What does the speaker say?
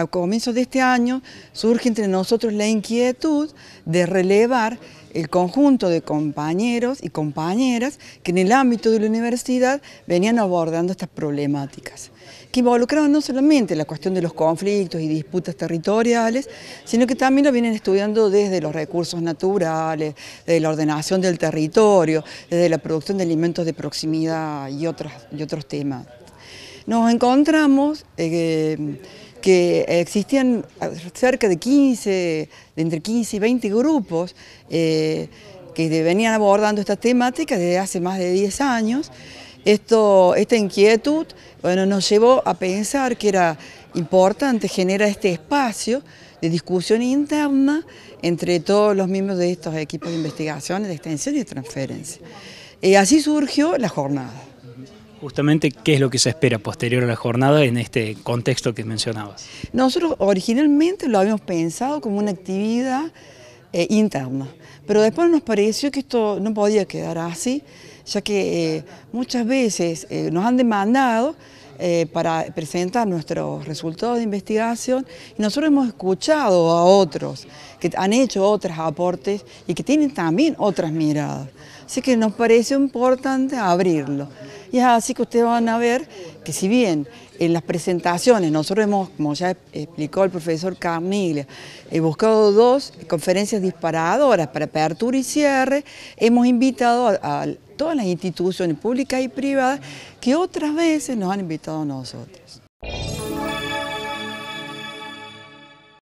a comienzos de este año surge entre nosotros la inquietud de relevar el conjunto de compañeros y compañeras que en el ámbito de la universidad venían abordando estas problemáticas, que involucraban no solamente la cuestión de los conflictos y disputas territoriales, sino que también lo vienen estudiando desde los recursos naturales, desde la ordenación del territorio, desde la producción de alimentos de proximidad y otros, y otros temas. Nos encontramos... Eh, que existían cerca de 15, entre 15 y 20 grupos eh, que venían abordando esta temática desde hace más de 10 años. Esto, esta inquietud bueno, nos llevó a pensar que era importante generar este espacio de discusión interna entre todos los miembros de estos equipos de investigación, de extensión y de transferencia. Y eh, así surgió la jornada. Justamente, ¿qué es lo que se espera posterior a la jornada en este contexto que mencionabas? Nosotros originalmente lo habíamos pensado como una actividad eh, interna, pero después nos pareció que esto no podía quedar así, ya que eh, muchas veces eh, nos han demandado eh, para presentar nuestros resultados de investigación. Y nosotros hemos escuchado a otros que han hecho otros aportes y que tienen también otras miradas. Así que nos pareció importante abrirlo. Y es así que ustedes van a ver que si bien en las presentaciones, nosotros hemos, como ya explicó el profesor Carniglia, he buscado dos conferencias disparadoras para apertura y cierre, hemos invitado a, todas las instituciones públicas y privadas que otras veces nos han invitado a nosotros.